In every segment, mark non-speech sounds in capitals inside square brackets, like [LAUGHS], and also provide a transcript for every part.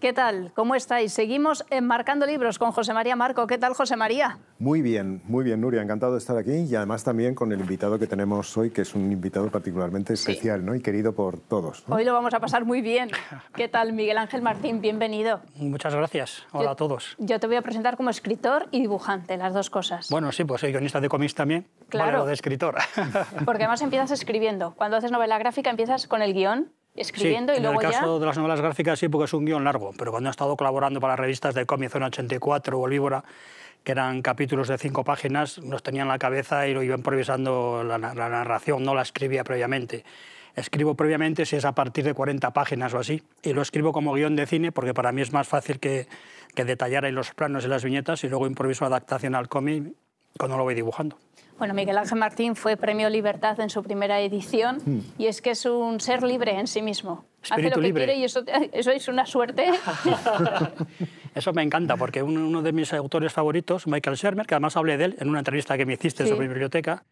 ¿Qué tal? ¿Cómo estáis? Seguimos enmarcando libros con José María Marco. ¿Qué tal, José María? Muy bien, muy bien, Nuria. Encantado de estar aquí y además también con el invitado que tenemos hoy, que es un invitado particularmente especial ¿no? y querido por todos. Hoy lo vamos a pasar muy bien. ¿Qué tal, Miguel Ángel Martín? Bienvenido. Muchas gracias. Hola a todos. Yo te voy a presentar como escritor y dibujante, las dos cosas. Bueno, sí, pues soy guionista de cómics también. Claro. de escritor. Porque además empiezas escribiendo. Cuando haces novela gráfica empiezas con el guión sí, En el caso de las novelas gráficas sí, porque es un guión largo, pero cuando he estado colaborando para las revistas de Cómic Zona 84 o El que eran capítulos de cinco páginas, nos tenían la cabeza y lo iba improvisando la, narración, no la escribía previamente. Escribo previamente si es a partir de 40 páginas o así, y lo escribo como guión de cine porque para mí es más fácil que, que detallar ahí los planos y las viñetas y luego improviso adaptación al cómic cuando lo voy dibujando. Bueno, Miguel Ángel Martín fue Premio Libertad en su primera edición mm. y es que es un ser libre en sí mismo. Hace lo que quiere y eso, es una suerte. [LAUGHS] eso me encanta porque uno de mis autores favoritos, Michael Shermer, que además hablé de él en una entrevista que me hiciste en sobre biblioteca,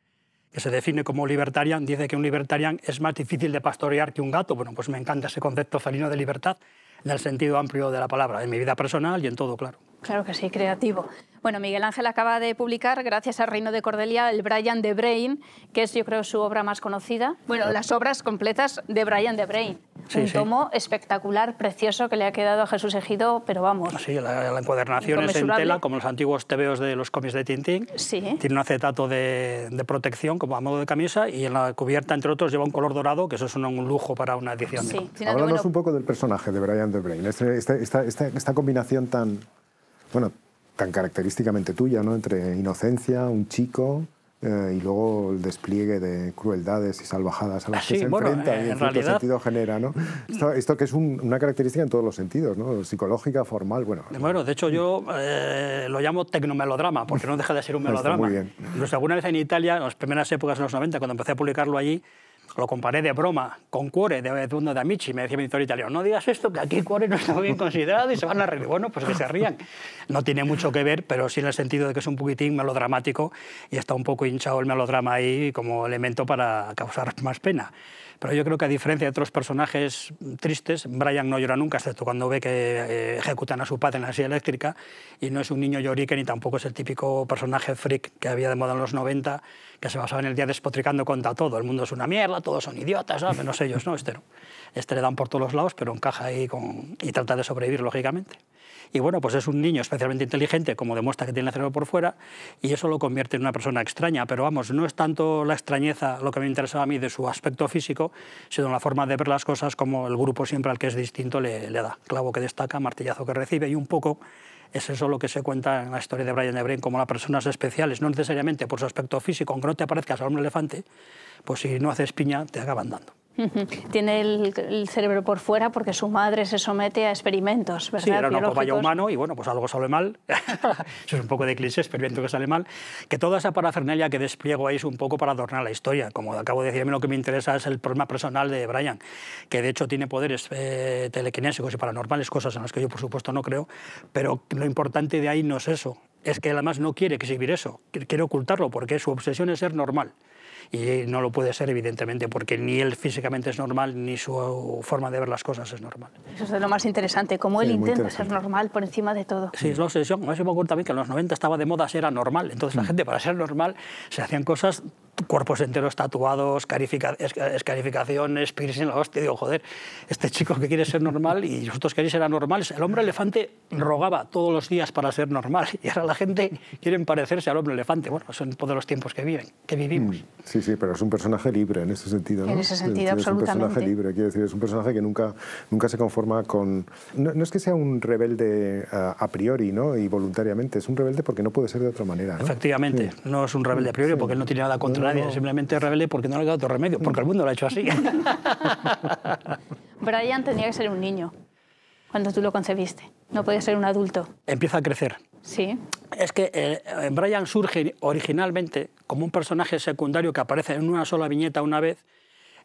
que se define como libertarian, dice que un libertarian es más difícil de pastorear que un gato. Bueno, pues me encanta ese concepto felino de libertad en el sentido amplio de la palabra, en mi vida personal y en todo, claro. Claro que sí, creativo. Bueno, Miguel Ángel acaba de publicar, gracias al Reino de Cordelia, el Brian de Brain, que es yo creo su obra más conocida. Bueno, las obras completas de Brian de Brain. un tomo espectacular, precioso, que le ha quedado a Jesús Ejido, pero vamos. Sí, la, encuadernación es en tela, como los antiguos tebeos de los cómics de Tintín. Sí. Tiene un acetato de, protección, como a modo de camisa, y en la cubierta, entre otros, lleva un color dorado, que eso es un, lujo para una edición. Sí. Hablamos un poco del personaje de Brian de Brain, este, este, esta combinación tan bueno, tan característicamente tuya, ¿no? Entre inocencia, un chico, eh, y luego el despliegue de crueldades y salvajadas a las ah, que se enfrenta y en, cierto sentido genera, ¿no? Esto, que es una característica en todos los sentidos, ¿no? Psicológica, formal, bueno. Bueno, de hecho yo eh, lo llamo tecnomelodrama, porque no deja de ser un [LAUGHS] melodrama. muy bien. alguna vez en Italia, en las primeras épocas de los 90, cuando empecé a publicarlo allí, lo comparé de broma con Cuore de Edmundo de Amici. Me decía mi editor italiano, no digas esto, que aquí Cuore no está bien considerado y se van a reír. Bueno, pues que se rían. No tiene mucho que ver, pero sí en el sentido de que es un poquitín melodramático y está un poco hinchado el melodrama ahí como elemento para causar más pena. Pero yo creo que a diferencia de otros personajes tristes, Brian no llora nunca, excepto cuando ve que eh, ejecutan a su padre en la silla eléctrica, y no es un niño llorique ni tampoco es el típico personaje freak que había de moda en los 90, que se basaba en el día despotricando contra todo. El mundo es una mierda, todos son idiotas, ¿sabes? menos ellos, ¿no? Este no. Este le dan por todos los lados, pero encaja ahí y trata de sobrevivir, lógicamente. Y bueno, pues es un niño especialmente inteligente, como demuestra que tiene el cerebro por fuera, y eso lo convierte en una persona extraña. Pero vamos, no es tanto la extrañeza lo que me interesaba a mí de su aspecto físico, sino en la forma de ver las cosas como el grupo siempre al que es distinto le, da. Clavo que destaca, martillazo que recibe y un poco es eso lo que se cuenta en la historia de Brian Ebrain como las personas especiales, no necesariamente por su aspecto físico, aunque no te parezcas a un elefante, pues si no haces piña te acaban dando. Tiene el, cerebro por fuera porque su madre se somete a experimentos, ¿verdad? Sí, era una cobaya humano y bueno, pues algo sale mal. [LAUGHS] Eso es un poco de cliché, experimento que sale mal. Que toda esa parafernalia que despliego ahí es un poco para adornar la historia. Como acabo de decir, a mí lo que me interesa es el problema personal de Brian, que de hecho tiene poderes eh, y paranormales, cosas en las que yo por supuesto no creo, pero lo importante de ahí no es eso. Es que además no quiere exhibir eso, quiere ocultarlo porque su obsesión es ser normal y no lo puede ser evidentemente porque ni él físicamente es normal ni su forma de ver las cosas es normal. Eso es lo más interesante, cómo él intenta ser normal por encima de todo. Sí, es la obsesión. A me ocurre también que en los 90 estaba de moda ser anormal, entonces la mm. gente para ser normal se hacían cosas cuerpos enteros tatuados, escarificaciones, en la hostia. Digo, joder, este chico que quiere ser normal y vosotros queréis ser anormales. El hombre elefante rogaba todos los días para ser normal [LAUGHS] y ahora la gente quiere parecerse al hombre elefante. Bueno, son todos los tiempos que, viven, que vivimos. Mm, Sí, sí, pero es un personaje libre en ese sentido. ¿no? En ese sentido, absolutamente. Es un personaje libre, quiero decir, es un personaje que nunca, nunca se conforma con... No, es que sea un rebelde eh, a, priori ¿no? y voluntariamente, es un rebelde porque no puede ser de otra manera. ¿no? Efectivamente, no es un rebelde a priori porque él no tiene nada contra nadie, simplemente es rebelde porque no le ha dado otro remedio, porque el mundo lo ha hecho así. [LAUGHS] Brian tenía que ser un niño cuando tú lo concebiste, no podía ser un adulto. Empieza a crecer, Sí. Es que eh, eh, Brian surge originalmente como un personaje secundario que aparece en una sola viñeta una vez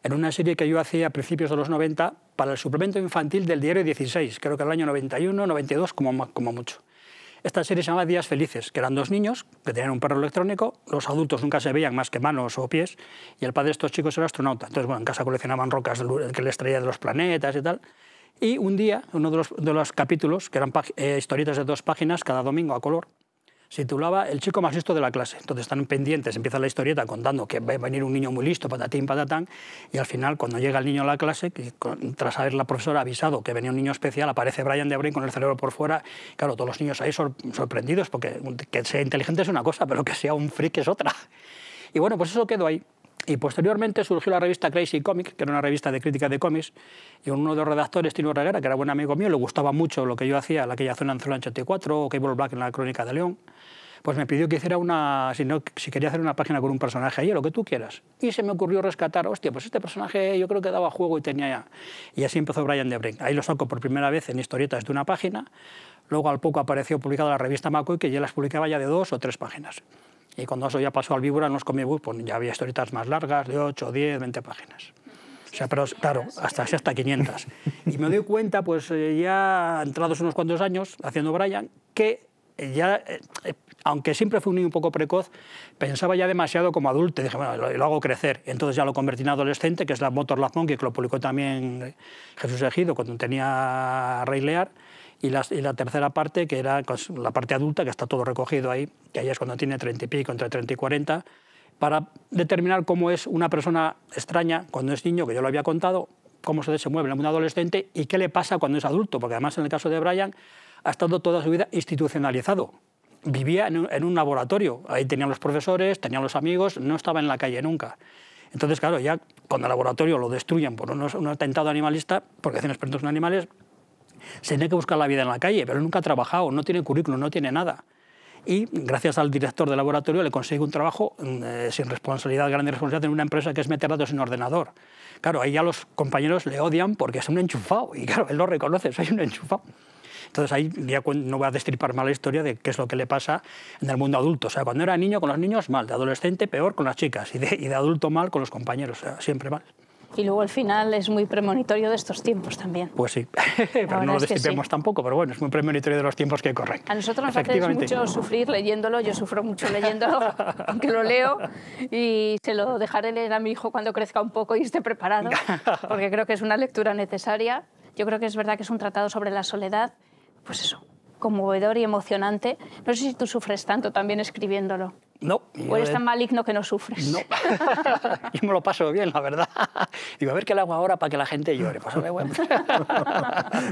en una serie que yo hacía a principios de los 90 para el suplemento infantil del diario 16, creo que el año 91, 92 como, como mucho. Esta serie se llamaba Días Felices, que eran dos niños que tenían un perro electrónico, los adultos nunca se veían más que manos o pies, y el padre de estos chicos era astronauta. Entonces, bueno, en casa coleccionaban rocas que les traía de los planetas y tal. Y un día, uno de los, capítulos, que eran eh, historietas de dos páginas cada domingo a color, se titulaba El chico más listo de la clase. Entonces están pendientes, empieza la historieta contando que va a venir un niño muy listo, patatín, patatán, y al final, cuando llega el niño a la clase, tras haber la profesora avisado que venía un niño especial, aparece Brian de con el cerebro por fuera. Claro, todos los niños ahí son sorprendidos, porque que sea inteligente es una cosa, pero que sea un freak es otra. Y bueno, pues eso quedó ahí. Y posteriormente surgió la revista Crazy Comic, que era una revista de crítica de cómics, y uno de los redactores, Tino Reguera, que era buen amigo mío, le gustaba mucho lo que yo hacía, la aquella zona en Zona 84 o Cable Black en la Crónica de León, pues me pidió que hiciera una, si, quería hacer una página con un personaje ahí, lo que tú quieras. Y se me ocurrió rescatar, hostia, pues este personaje yo creo que daba juego y tenía ya. Y así empezó Brian de Ahí lo saco por primera vez en historietas de una página, luego al poco apareció publicada la revista Macoy, que ya las publicaba ya de dos o tres páginas. Y cuando eso ya pasó al víbora, nos comibus, pues ya había historietas más largas, de 8, 10, 20 páginas. O sea, pero claro, hasta, hasta 500. Y me doy cuenta, pues eh, ya entrados unos cuantos años haciendo Brian, que eh, ya, eh, aunque siempre fue un niño un poco precoz, pensaba ya demasiado como adulto. dije, bueno, lo, hago crecer. Entonces ya lo convertí en adolescente, que es la Motor lazón que lo publicó también Jesús Ejido cuando tenía Rey Lear y la, tercera parte, que era pues, la parte adulta, que está todo recogido ahí, que ahí es cuando tiene 30 y pico, entre 30 y 40, para determinar cómo es una persona extraña cuando es niño, que yo lo había contado, cómo se en un adolescente y qué le pasa cuando es adulto, porque además en el caso de Brian ha estado toda su vida institucionalizado. Vivía en un, laboratorio, ahí tenían los profesores, tenían los amigos, no estaba en la calle nunca. Entonces, claro, ya cuando el laboratorio lo destruyen por un atentado animalista, porque hacen experimentos en animales, se tiene que buscar la vida en la calle, pero nunca ha trabajado, no tiene currículum, no tiene nada. Y gracias al director del laboratorio le consigue un trabajo mm, eh, sin responsabilidad, grande responsabilidad, en una empresa que es meter datos en ordenador. Claro, ahí ya los compañeros le odian porque es un enchufado, y claro, él lo reconoce, soy un enchufado. Entonces ahí ya no voy a destripar mal la historia de qué es lo que le pasa en el mundo adulto. O sea, cuando era niño con los niños mal, de adolescente peor con las chicas y de, adulto mal con los compañeros, siempre mal. Y luego el final es muy premonitorio de estos tiempos también. Pues sí, [LAUGHS] pero no lo tampoco, pero bueno, es muy premonitorio de los tiempos que corren. A nosotros nos hace mucho sufrir leyéndolo, yo sufro mucho leyéndolo, [LAUGHS] aunque lo leo y se lo dejaré leer a mi hijo cuando crezca un poco y esté preparado, [LAUGHS] porque creo que es una lectura necesaria. Yo creo que es verdad que es un tratado sobre la soledad, pues eso, conmovedor y emocionante. No sé si tú sufres tanto también escribiéndolo. No. ¿O eres tan maligno que no sufres? No. [LAUGHS] [LAUGHS] yo me lo paso bien, la verdad. [LAUGHS] Digo, a ver qué le hago ahora para que la gente llore. Pues, bueno.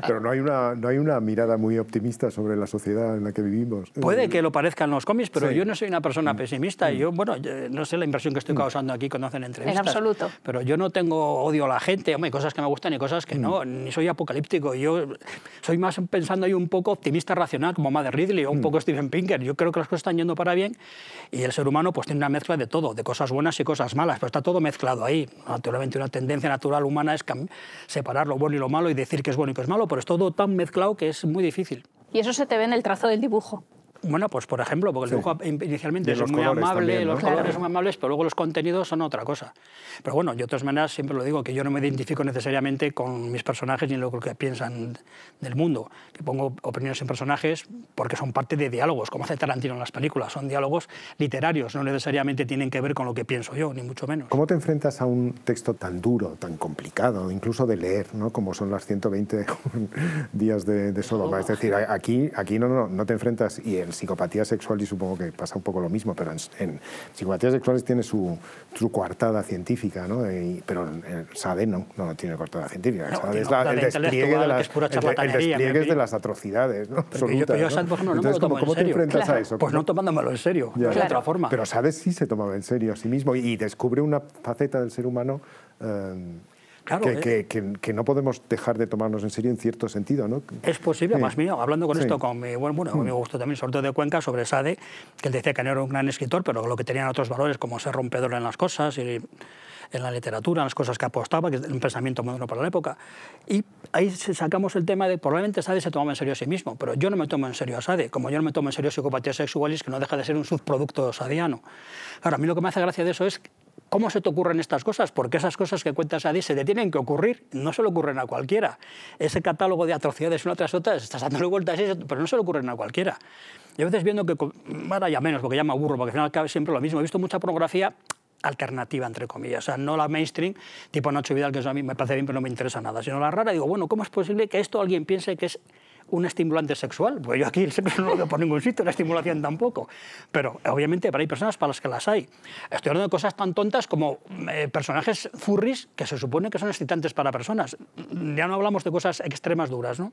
Pero no hay, una, no hay una mirada muy optimista sobre la sociedad en la que vivimos. Puede que lo parezcan los cómics, pero yo no soy una persona mm. pesimista. Mm. yo, bueno, no sé la impresión que estoy mm. causando aquí cuando hacen entrevistas. En absoluto. Pero yo no tengo odio a la gente. Hombre, hay cosas que me gustan y cosas que no. Ni soy apocalíptico. Yo soy más pensando ahí un poco optimista racional, como Mother Ridley o un poco Stephen Pinker. Yo creo que las cosas están yendo para bien y el ser humano pues tiene una mezcla de todo, de cosas buenas y cosas malas, pero está todo mezclado ahí. Naturalmente una tendencia natural humana es separar lo bueno y lo malo y decir que es bueno y que es malo, pero es todo tan mezclado que es muy difícil. Y eso se te ve en el trazo del dibujo. Bueno, pues por ejemplo, porque el dibujo inicialmente es muy amable, los colores son amables, pero luego los contenidos son otra cosa. Pero bueno, yo de todas maneras siempre lo digo, que yo no me identifico necesariamente con mis personajes ni lo que piensan del mundo. Que pongo opiniones en personajes porque son parte de diálogos, como hace Tarantino en las películas. Son diálogos literarios, no necesariamente tienen que ver con lo que pienso yo, ni mucho menos. ¿Cómo te enfrentas a un texto tan duro, tan complicado, incluso de leer, ¿no? como son las 120 [LAUGHS] días de, de Sodoma? Oh. Es decir, aquí, aquí no, no, no te enfrentas y en psicopatía sexual, y supongo que pasa un poco lo mismo, pero en, psicopatías sexuales tiene su, coartada científica, ¿no? pero el SADE no, no tiene coartada científica. El SADE es la, de las, de las atrocidades, ¿no? ¿no? no ¿cómo, te enfrentas a eso? Pues no tomándomelo en serio, es de otra forma. Pero SADE sí se tomaba en serio a sí mismo y, descubre una faceta del ser humano eh, eh. que, no podemos dejar de tomarnos en serio en cierto sentido, ¿no? Es posible, más mío, hablando con esto, con mi buen, bueno, me mm. gustó también, sobre todo de Cuenca, sobre Sade, que él decía que no era un gran escritor, pero lo que tenían otros valores, como ser rompedor en las cosas, y en la literatura, en las cosas que apostaba, que es un pensamiento moderno para la época. Y ahí sacamos el tema de probablemente Sade se tomaba en serio a sí mismo, pero yo no me tomo en serio a Sade, como yo no me tomo en serio psicopatía sexualis, que no deja de ser un subproducto sadiano. Ahora, a mí lo que me hace gracia de eso es ¿Cómo se te ocurren estas cosas? Porque esas cosas que cuentas a ti se te tienen que ocurrir, no se le ocurren a cualquiera. Ese catálogo de atrocidades una tras otra, estás dándole vueltas, pero no se le ocurren a cualquiera. Y a veces viendo que, más ya menos, porque ya me aburro, porque al final cabe siempre lo mismo. He visto mucha pornografía alternativa, entre comillas, o sea, no la mainstream, tipo Nacho Vidal, que eso a mí me parece bien, pero no me interesa nada, sino la rara, digo, bueno, ¿cómo es posible que esto alguien piense que es un estimulante sexual, porque yo aquí el [LAUGHS] sexo no lo veo por ningún sitio, la estimulación tampoco. Pero obviamente para hay personas para las que las hay. Estoy hablando de cosas tan tontas como eh, personajes furries que se supone que son excitantes para personas. Ya no hablamos de cosas extremas duras, ¿no?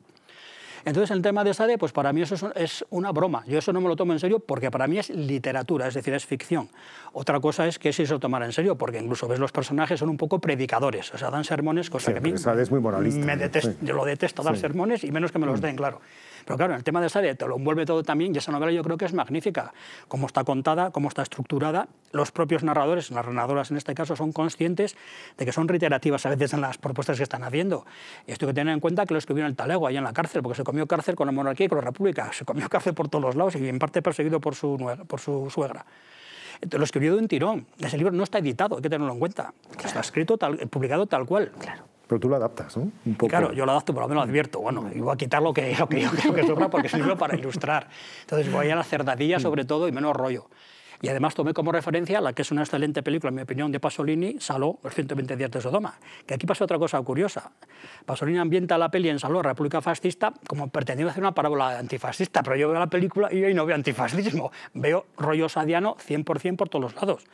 Entonces, el tema de Sade, pues para mí eso es, una broma. Yo eso no me lo tomo en serio porque para mí es literatura, es decir, es ficción. Otra cosa es que sí se lo tomara en serio, porque incluso ves los personajes son un poco predicadores, o sea, dan sermones, cosa que a mí es muy moralista. Me ¿eh? Yo lo detesto dar sermones y menos que me los mm. den, claro. Pero claro, el tema de Sade te lo envuelve todo también y esa novela yo creo que es magnífica, cómo está contada, cómo está estructurada los propios narradores, las narradoras en este caso, son conscientes de que son reiterativas a veces en las propuestas que están haciendo. esto hay que tener en cuenta que lo en el Talego allá en la cárcel, porque se comió cárcel con la monarquía y con la república, se comió cárcel por todos los lados y en parte perseguido por su, por su suegra. Entonces, lo escribió de un tirón. Ese libro no está editado, hay que tenerlo en cuenta. Está escrito, publicado tal cual. Claro. Pero tú lo adaptas, ¿no? Claro, yo lo adapto, por lo menos lo advierto. Bueno, voy a quitar lo que, lo que yo creo que sobra porque es libro para ilustrar. Entonces voy a la cerdadilla mm. sobre todo y menos rollo. Y además tomé como referencia la que es una excelente película, en mi opinión, de Pasolini, Saló, los 120 días de Sodoma. Que aquí pasa otra cosa curiosa. Pasolini ambienta la peli en Saló, República Fascista, como pretendiendo hacer una parábola antifascista, pero yo veo la película y no veo antifascismo. Veo rollo sadiano 100% por todos los lados.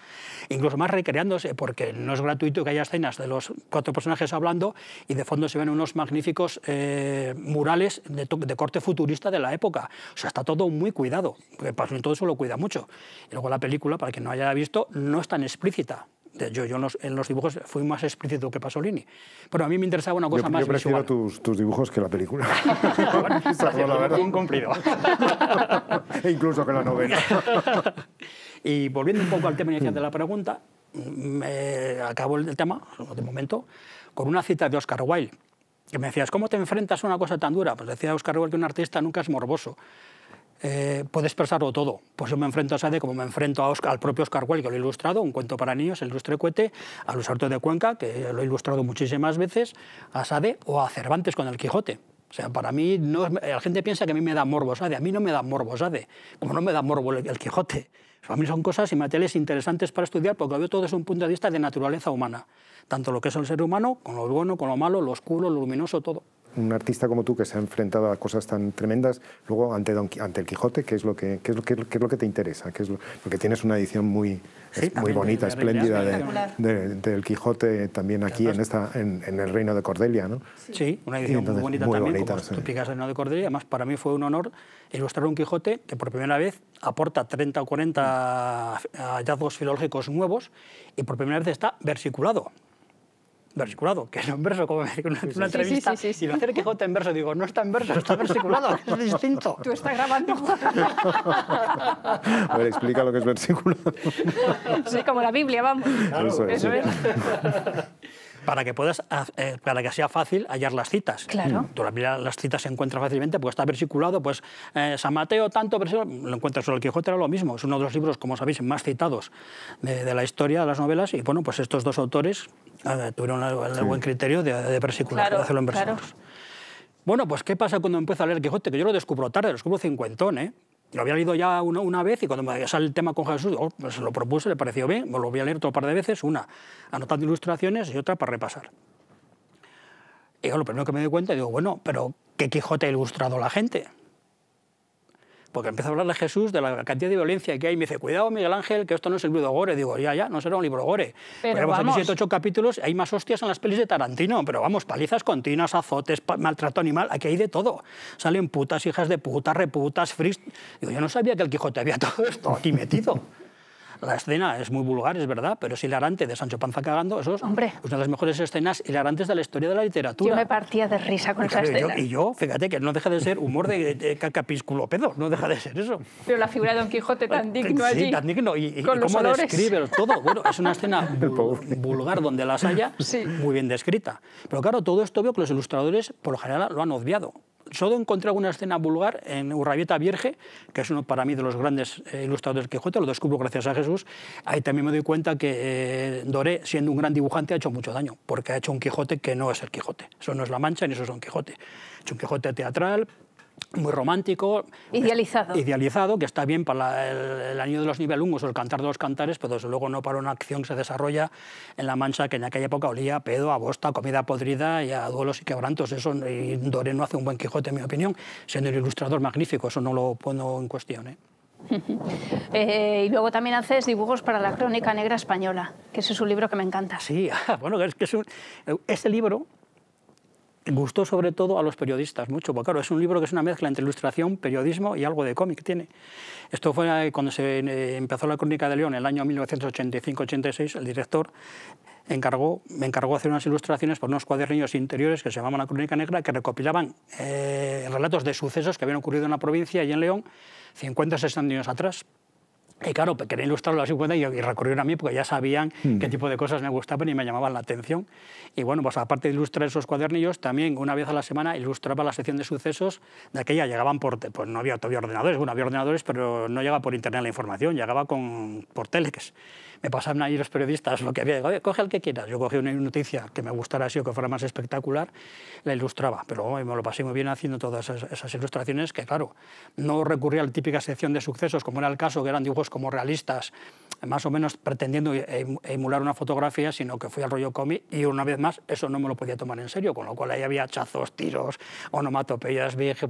Incluso más recreándose, porque no es gratuito que haya escenas de los cuatro personajes hablando y de fondo se ven unos magníficos eh, murales de, corte futurista de la época. O sea, está todo muy cuidado. Pasolini todo eso lo cuida mucho la película, para quien no haya visto, no es tan explícita. Yo, yo en, los, dibujos fui más explícito que Pasolini. Pero a mí me interesaba una cosa más yo prefiero Tus, dibujos que la película. [LAUGHS] un cumplido. E incluso que la novela. [LAUGHS] y volviendo un poco al tema inicial de la pregunta, me acabo el tema, de momento, con una cita de Oscar Wilde, que me decías, ¿cómo te enfrentas a una cosa tan dura? Pues decía Oscar Wilde que un artista nunca es morboso. Eh, puedes expresarlo todo. Pues yo me enfrento a Sade como me enfrento al propio Oscar Wilde, que lo he ilustrado, un cuento para niños, El ilustre Cuete, a Luis Arturo de Cuenca, que lo he ilustrado muchísimas veces, a Sade o a Cervantes con el Quijote. O sea, para mí, la gente piensa que a mí me da morbo Sade, a mí no me da morbo Sade, como no me da morbo el, Quijote. Para mí son cosas y materiales interesantes para estudiar porque veo todo desde un punto de vista de naturaleza humana, tanto lo que es el ser humano, con lo bueno, con lo malo, lo oscuro, lo luminoso, todo un artista como tú que se ha enfrentado a cosas tan tremendas, luego ante, Don, ante el Quijote, ¿qué es, lo que, es lo que, lo que te interesa? que es lo, porque tienes una edición muy, muy bonita, espléndida del de, Quijote también aquí en, esta, en, el Reino de Cordelia, ¿no? Sí, una edición muy bonita también, tú el Reino de Cordelia. Además, para mí fue un honor ilustrar un Quijote que por primera vez aporta 30 o 40 hallazgos filológicos nuevos y por primera vez está versiculado versiculado, que no en verso, como una, entrevista, Si sí, sí, y lo Quijote en verso, digo, no está en verso, está versiculado, es distinto. Tú estás grabando. A ver, explica lo que es versiculado. Soy como la Biblia, vamos. eso es para que puedas eh, para que sea fácil hallar las citas. Claro. la, las citas se encuentran fácilmente porque está versiculado, pues eh, San Mateo tanto, pero lo encuentras solo. el Quijote era lo mismo, es uno de los libros, como sabéis, más citados de, la historia de las novelas y bueno, pues estos dos autores eh, tuvieron el, buen criterio de, de en Bueno, pues ¿qué pasa cuando empiezo a leer Quijote? Que yo lo descubro tarde, lo descubro cincuentón, ¿eh? Lo había leído ya una, vez y cuando me sale el tema con Jesús, oh, pues lo propuse, le pareció bien, me lo voy a leer otro par de veces, una anotando ilustraciones y otra para repasar. Y yo lo primero que me doy cuenta, digo, bueno, pero ¿qué Quijote ha ilustrado la gente? porque empieza a hablar de Jesús, de la cantidad de violencia que hay. Y me dice, cuidado, Miguel Ángel, que esto no es el de Gore. Digo, ya, ya, no será un libro Gore. Pero vamos. aquí 18 capítulos, hay más hostias en las pelis de Tarantino, pero vamos, palizas continuas, azotes, maltrato animal, aquí hay de todo. Salen putas, hijas de putas, reputas, fris... Digo, yo no sabía que el Quijote había [LAUGHS] todo esto aquí metido. La escena es muy vulgar, es verdad, pero es hilarante de Sancho Panza cagando, eso es Hombre. una de las mejores escenas hilarantes de la historia de la literatura. Yo me partía de risa con esa escena. y yo, fíjate que no deja de ser humor de, de, no deja de ser eso. Pero la figura de Don Quijote tan digno allí. Sí, tan digno. Y, cómo describe todo. Bueno, es una escena [LAUGHS] vulgar donde las haya, muy bien descrita. Pero claro, todo esto veo que los ilustradores por lo general lo han obviado solo encontré una escena vulgar en Urrabieta Vierge, que es uno para mí de los grandes eh, ilustradores del Quijote, lo descubro gracias a Jesús. Ahí también me doy cuenta que eh, Doré, siendo un gran dibujante, ha hecho mucho daño, porque ha hecho un Quijote que no es el Quijote. Eso no es La Mancha ni eso es un Quijote. Ha un Quijote teatral, muy romántico. Idealizado. Idealizado, que está bien para el, año de los nivelungos o el cantar de los cantares, pero desde luego no para una acción que se desarrolla en La Mancha, que en aquella época olía a pedo, a bosta, a comida podrida y a duelos y quebrantos. Eso y no hace un buen Quijote, en mi opinión, siendo el ilustrador magnífico, eso no lo pongo en cuestión. ¿eh? [LAUGHS] ¿eh? y luego también haces dibujos para la Crónica Negra Española, que ese es un libro que me encanta. Sí, [LAUGHS] ah, bueno, es que es ese libro gustó sobre todo a los periodistas mucho, porque claro, es un libro que es una mezcla entre ilustración, periodismo y algo de cómic tiene. Esto fue eh, cuando se eh, empezó la Crónica de León en el año 1985-86, el director encargó, me encargó hacer unas ilustraciones por unos cuadernillos interiores que se llamaban La Crónica Negra, que recopilaban eh, relatos de sucesos que habían ocurrido en la provincia y en León 50 60 años atrás. Y claro, pues, quería ilustrarlo así y, recurrieron a mí porque ya sabían hmm. qué tipo de cosas me gustaban y me llamaban la atención. Y bueno, pues aparte de ilustrar esos cuadernillos, también una vez a la semana ilustraba la sección de sucesos. De aquella llegaban por... Pues no había todavía ordenadores, bueno, había ordenadores, pero no llegaba por internet la información, llegaba con, por telex. Me pasaban ahí los periodistas lo que había. coge el que quieras. Yo cogí una noticia que me gustara así o que fuera más espectacular, la ilustraba. Pero oh, me lo pasé muy bien haciendo todas esas, esas ilustraciones que, claro, no recurría a la típica sección de sucesos, como era el caso, que eran dibujos como realistas, más o menos pretendiendo e-, emular una fotografía, sino que fui al rollo cómic y una vez más eso no me lo podía tomar en serio, con lo cual ahí había chazos, tiros, onomatopeyas, vieje,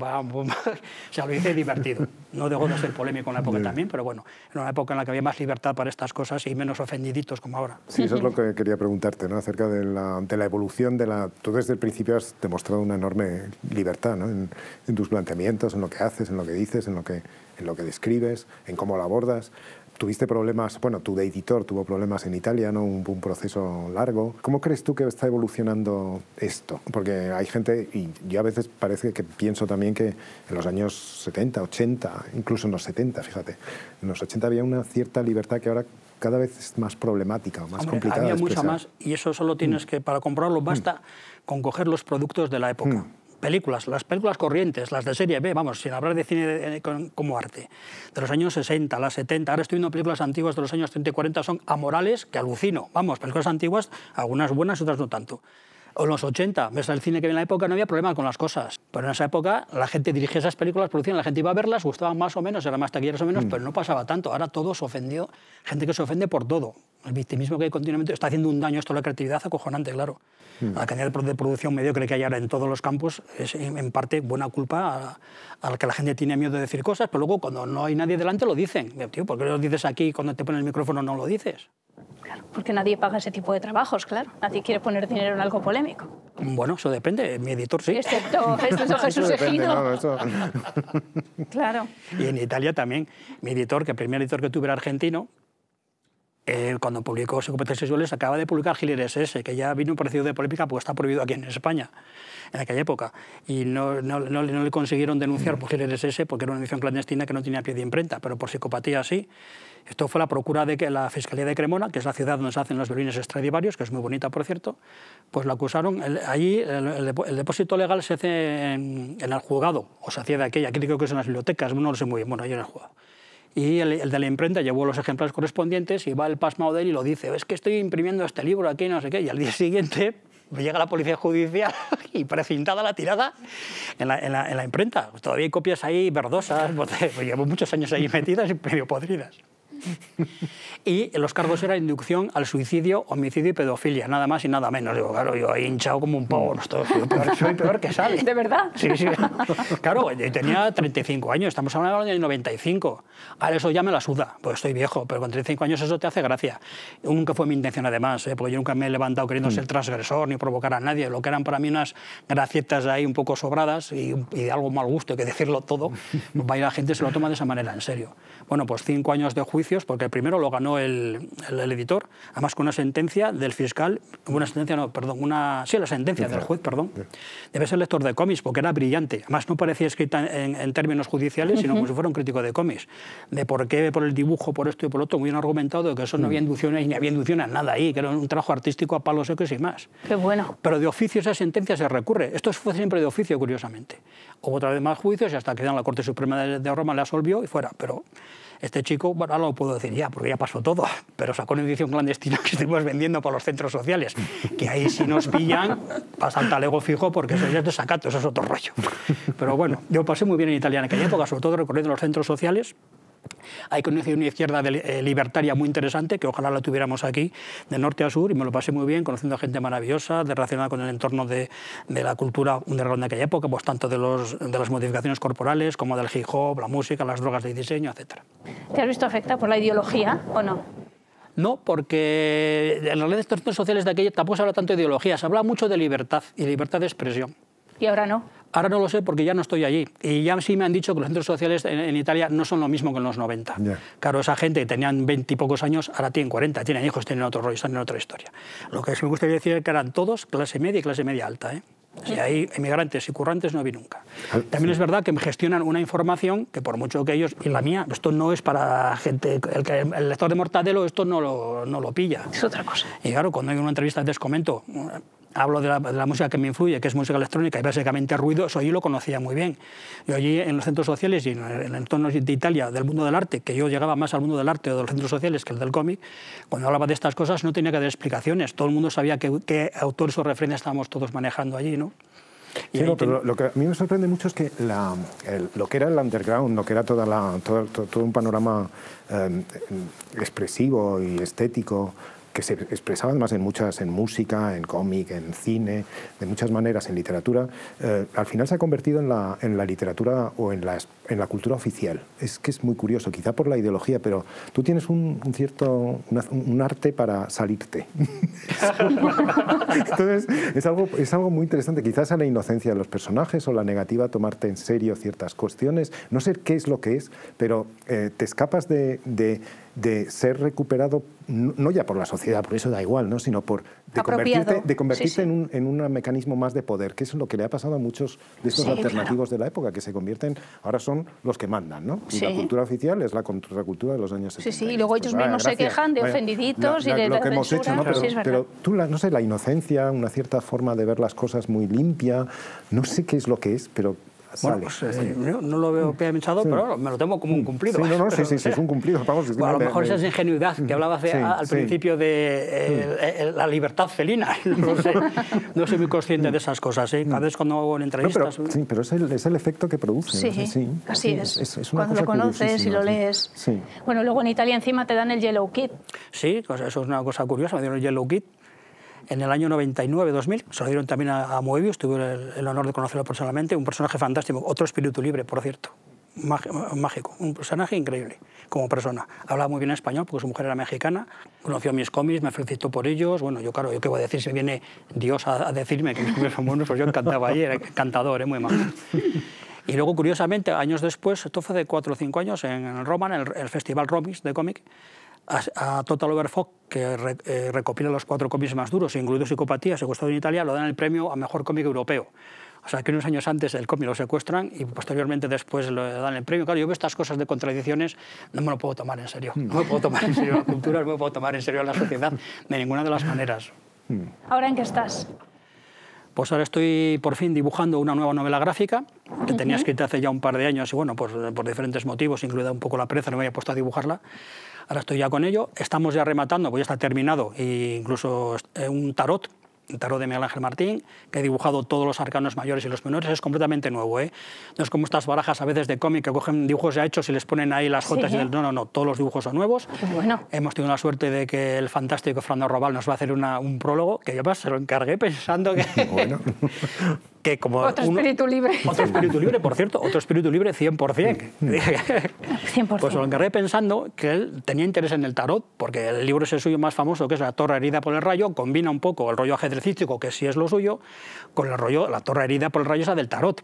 [LAUGHS] se lo hice divertido. No dejó de ser polémico en la época también, pero bueno, en una época en la que había más libertad para estas cosas y menos ofendiditos como ahora. Sí, eso es lo que quería preguntarte, ¿no? acerca de la, evolución de la... Tú desde el principio has demostrado una enorme libertad en tus planteamientos, en lo que haces, en lo que dices, en lo que en lo que describes, en cómo lo abordas. Tuviste problemas, bueno, tu de editor tuvo problemas en Italia, ¿no? Un, un, proceso largo. ¿Cómo crees tú que está evolucionando esto? Porque hay gente, y yo a veces parece que pienso también que en los años 70, 80, incluso en los 70, fíjate, en los 80 había una cierta libertad que ahora cada vez es más problemática más complicada. Había mucha más, y eso solo tienes mm. que, para comprarlo, basta mm. con coger los productos de la época. Mm películas, las películas corrientes, las de serie B, vamos, sin hablar de cine como arte, de los años 60, las 70, ahora estoy viendo películas antiguas de los años 30 y 40, son amorales que alucino, vamos, películas antiguas, algunas buenas, otras no tanto o en los 80, ves el cine que en la época no había problema con las cosas. Pero en esa época la gente dirigía esas películas, producían, la gente iba a verlas, gustaban más o menos, era más taquilleras o menos, mm. pero no pasaba tanto. Ahora todo se ofendió, gente que se ofende por todo. El victimismo que hay continuamente está haciendo un daño esto a la creatividad acojonante, claro. Mm. La cantidad de producción mediocre que hay ahora en todos los campos es en parte buena culpa al que la gente tiene miedo de decir cosas, pero luego cuando no hay nadie delante lo dicen. Tío, ¿por qué lo dices aquí cuando te ponen el micrófono no lo dices? Claro, porque nadie paga ese tipo de trabajos, claro. Nadie quiere poner dinero en algo polémico. Bueno, eso depende. Mi editor sí. Excepto Jesús [LAUGHS] Ejido. Claro. Y en Italia también. Mi editor, que el primer editor que tuve era argentino, cuando publicó Psicopatías Sexuales, acaba de publicar Giler SS, que ya vino parecido de polémica porque está prohibido aquí en España, en aquella época. Y no, no, no le consiguieron denunciar por Giler SS porque era una edición clandestina que no tenía pie de imprenta, pero por Psicopatía sí. Esto fue la procura de que la Fiscalía de Cremona, que es la ciudad donde se hacen los violines extradivarios, que es muy bonita, por cierto, pues la acusaron. allí el, depósito legal se hace en, el juzgado, o se hacía de aquella, aquí creo que es en las bibliotecas, no lo sé muy bien, bueno, yo en el juzgado. Y el, de la imprenta llevó los ejemplares correspondientes y va el pasmado de él y lo dice, es que estoy imprimiendo este libro aquí, no sé qué, y al día [LAUGHS] siguiente llega la policía judicial [LAUGHS] y precintada la tirada en la, en la imprenta. Todavía hay copias ahí verdosas, [LAUGHS] porque llevo muchos años ahí metidas y medio podridas. [LAUGHS] y los cargos eran inducción al suicidio, homicidio y pedofilia, nada más y nada menos. Digo, claro, yo ahí hinchado como un pavo, no estoy, soy, peor, que [LAUGHS] sale. ¿De verdad? Sí, sí. Claro, tenía 35 años, estamos hablando del 95. Ahora eso ya me la suda, pues estoy viejo, pero con 35 años eso te hace gracia. Nunca fue mi intención además, ¿eh? porque yo nunca me he levantado queriendo mm. ser transgresor ni provocar a nadie, lo que eran para mí unas gracietas ahí un poco sobradas y, de algo mal gusto, que decirlo todo, [LAUGHS] pues, la gente se lo toma de esa manera, en serio. Bueno, pues cinco años de juicio porque primero lo ganó el, editor, además con una sentencia del fiscal, una sentencia, no, perdón, una, sí, la sentencia del juez, perdón, debe ser lector de cómics, porque era brillante, además no parecía escrita en, términos judiciales, sino como si fuera un crítico de cómics, de por qué, por el dibujo, por esto y por lo otro, muy bien argumentado, que eso no había mm. inducciones, ni había inducciones, nada ahí, que era un trabajo artístico a palos secos y más. Qué bueno. Pero de oficio esa sentencia se recurre, esto fue siempre de oficio, curiosamente. Hubo otra vez más juicios y hasta que la Corte Suprema de, Roma la absolvió y fuera, pero este chico, ahora lo puedo decir ya, porque ya pasó todo, pero sacó una edición clandestina que estuvimos vendiendo para los centros sociales, que ahí si nos pillan, pasan talego fijo, porque eso ya es desacato, eso es otro rollo. Pero bueno, yo pasé muy bien en Italia en aquella época, sobre todo recorriendo los centros sociales, hay una izquierda eh, libertaria muy interesante, que ojalá la tuviéramos aquí, de norte a sur, y me lo pasé muy bien, conociendo a gente maravillosa, de, relacionada con el entorno de, la cultura underground de aquella época, pues tanto de, las modificaciones corporales como del hip hop, la música, las drogas de diseño, etc. ¿Te has visto afectada por la ideología o no? No, porque en las redes sociales de aquella tampoco se habla tanto de ideología, se habla mucho de libertad y libertad de expresión. ¿Y ahora no? Ahora no lo sé porque ya no estoy allí. Y ya sí me han dicho que los centros sociales en, Italia no son lo mismo que en los 90. Claro, esa gente que tenían 20 y pocos años, ahora tienen 40, tienen hijos, tienen otro rollo, están en otra historia. Lo que me gustaría decir es que eran todos clase media y clase media alta. ¿eh? hay ahí emigrantes y currantes no vi nunca. Ah, También es verdad que me gestionan una información que por mucho que ellos, y la mía, esto no es para gente, el, el lector de Mortadelo esto no lo, no lo pilla. Es otra cosa. Y claro, cuando hay una entrevista te comento, hablo de la, música que me influye, que es música electrónica y básicamente ruido, eso yo lo conocía muy bien. Yo allí en los centros sociales y en el entorno de Italia del mundo del arte, que yo llegaba más al mundo del arte o de los centros sociales que el del cómic, cuando hablaba de estas cosas no tenía que dar explicaciones, todo el mundo sabía qué, qué autores o referentes estábamos todos manejando allí, ¿no? sí, pero lo, que a mí me sorprende mucho es que lo que era el underground, lo que era toda la, todo, un panorama em, expresivo y estético que se expresaban más en muchas, en música, en cómic, en cine, de muchas maneras, en literatura, eh, al final se ha convertido en la, en la literatura o en la, en la cultura oficial. Es que es muy curioso, quizá por la ideología, pero tú tienes un, cierto, un arte para salirte. [LAUGHS] Entonces, es algo, es algo muy interesante, quizás a la inocencia de los personajes o la negativa a tomarte en serio ciertas cuestiones, no sé qué es lo que es, pero eh, te escapas de de ser recuperado, no ya por la sociedad, por eso da igual, ¿no? sino por de convertirte, En, un, mecanismo más de poder, que es lo que le ha pasado a muchos de estos alternativos de la época, que se convierten, ahora son los que mandan, Y la cultura oficial es la contracultura de los años 70. Sí, sí, y luego ellos se quejan de ofendiditos y de lo pues Pero, tú, no sé, la inocencia, una cierta forma de ver las cosas muy limpia, no sé qué es lo que es, pero bueno, pues, eh, no, lo veo mm. pensado, pero me lo tengo como un mm. cumplido. Sí, no, no, sí, sí, es un cumplido. a lo mejor esa esa ingenuidad que mm. hablaba al principio de eh, eh, la libertad felina. [LAUGHS] No, sé, no soy muy consciente de esas cosas. A veces cuando hago entrevistas... Pero, sí, pero es el, efecto que produce. Sí, así es. es, es cuando lo conoces y lo lees. Bueno, luego en Italia encima te dan el Yellow Kit. Sí, pues eso es una cosa curiosa, me dieron el Yellow Kit en el año 99-2000. Se lo dieron también a, Moebius, tuve el, honor de conocerlo personalmente. Un personaje fantástico, otro espíritu libre, por cierto. Mágico, un personaje increíble como persona. Hablaba muy bien español porque su mujer era mexicana, conoció mis cómics, me felicitó por ellos. Bueno, yo, claro, yo qué voy a decir si viene Dios a, decirme que mis cómics son buenos, pues yo encantaba ahí, era encantador, ¿eh? muy mágico. Y luego, curiosamente, años después, esto fue de cuatro o cinco años, en Roma, en el, Festival Romis de cómic, a, a Total Overfock, que eh, recopila los cuatro cómics más duros, incluido Psicopatía, secuestrado en Italia, lo dan el premio a Mejor Cómic Europeo. O sea, que unos años antes el cómic lo secuestran y posteriormente después le dan el premio. Claro, yo veo estas cosas de contradicciones, no me lo puedo tomar en serio. No me puedo tomar en serio la cultura, no me puedo tomar en serio la sociedad, de ninguna de las maneras. ¿Ahora en qué estás? Pues ahora estoy por fin dibujando una nueva novela gráfica que tenía escrita hace ya un par de años y bueno, pues por diferentes motivos, incluida un poco la preza, no me había puesto a dibujarla. Ahora estoy ya con ello. Estamos ya rematando, pues ya está terminado, e incluso eh, un tarot el tarot de Miguel Ángel Martín, que he dibujado todos los arcanos mayores y los menores, es completamente nuevo. ¿eh? No es como estas barajas a veces de cómic que cogen dibujos ya hechos y les ponen ahí las jotas y el... No, no, no, todos los dibujos son nuevos. Pues bueno. Hemos tenido la suerte de que el fantástico Fernando Robal nos va a hacer un prólogo, que yo pues, se lo encargué pensando que... Bueno. [LAUGHS] Otro espíritu libre. Otro espíritu libre, por cierto, otro espíritu libre 100%. 100%. Pues lo encargué pensando que él tenía interés en el tarot, porque el libro es el suyo más famoso, que es La torre herida por el rayo, combina un poco el rollo ajedrecístico, que sí es lo suyo, con el rollo, la torre herida por el rayo esa del tarot.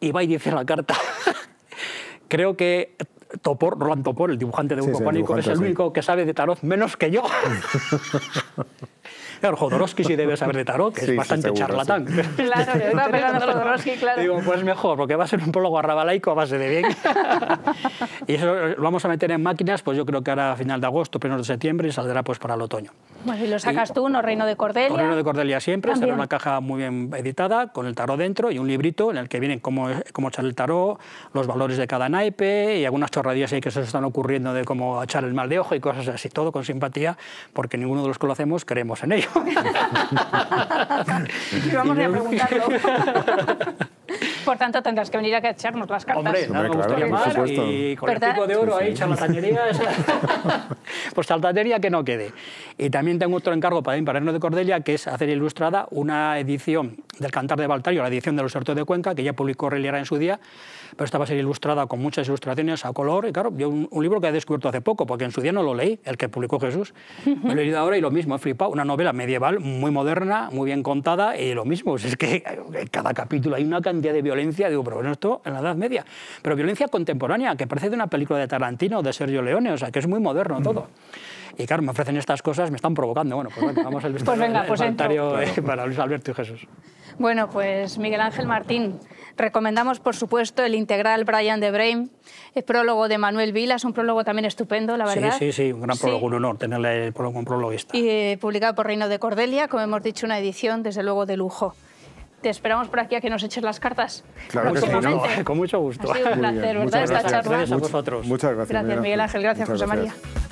Y va y dice la carta, [LAUGHS] creo que Topor, Roland Topor, el dibujante de Utopánico es el único que sabe de tarot menos que yo. [LAUGHS] Claro, Jodorowsky sí debe saber de tarot, que es bastante charlatán. Claro, yo estaba pegando Jodorowsky, claro. Digo, pues mejor, porque va a ser un prólogo arrabalaico a base de bien. [LAUGHS] y eso lo vamos a meter en máquinas, pues yo creo que ahora a final de agosto, primeros de septiembre, y saldrá pues para el otoño. Pues y lo sacas tú, ¿no? Reino de Cordelia. Reino de Cordelia siempre, será una caja muy bien editada, con el tarot dentro y un librito en el que vienen cómo, cómo echar el tarot, los valores de cada naipe y algunas chorradillas ahí que se están ocurriendo de cómo echar el mal de ojo y cosas así, todo con simpatía, porque ninguno de los que lo hacemos creemos en ello. [LAUGHS] y vamos a preguntarlo. [LAUGHS] Por tanto, tendrás que venir a echarnos las cartas. no, Hombre y con el pico de oro ahí, charlatanería. [LAUGHS] pues charlatanería que no quede. Y también tengo otro encargo para, mí, de Cordelia, que es hacer ilustrada una edición del Cantar de Baltario, la edición de los de Cuenca, que ya publicó Reliera en su día, pero esta va a ser ilustrada con muchas ilustraciones a color. Y claro, yo un, libro que he descubierto hace poco, porque en su día no lo leí, el que publicó Jesús. [LAUGHS] Me lo he leído ahora y lo mismo, he flipado. Una novela medieval muy moderna, muy bien contada, y lo mismo. Pues es que en cada capítulo hay una cantidad de violencia. Digo, pero bueno, esto en la Edad Media. Pero violencia contemporánea, que parece de una película de Tarantino, o de Sergio Leone, o sea, que es muy moderno mm. todo. Y claro, me ofrecen estas cosas, me están provocando. Bueno, pues vamos al pues, pues [LAUGHS] para Luis Alberto y Jesús. Bueno, pues Miguel Ángel Martín. Recomendamos, por supuesto, el integral Brian de Brain, el prólogo de Manuel Vilas, un prólogo también estupendo, la verdad. Sí, sí, sí, un gran prólogo, un honor tenerle prólogo un prologuista. Y eh, publicado por Reino de Cordelia, como hemos dicho, una edición, desde luego, de lujo te esperamos por aquí a que nos eches las cartas. Claro que sí, [LAUGHS] con mucho gusto. Ha sido un placer, ¿verdad? Esta charla. Muchas gracias vosotros. Muchas gracias. Gracias, Miguel Ángel. Gracias, José María.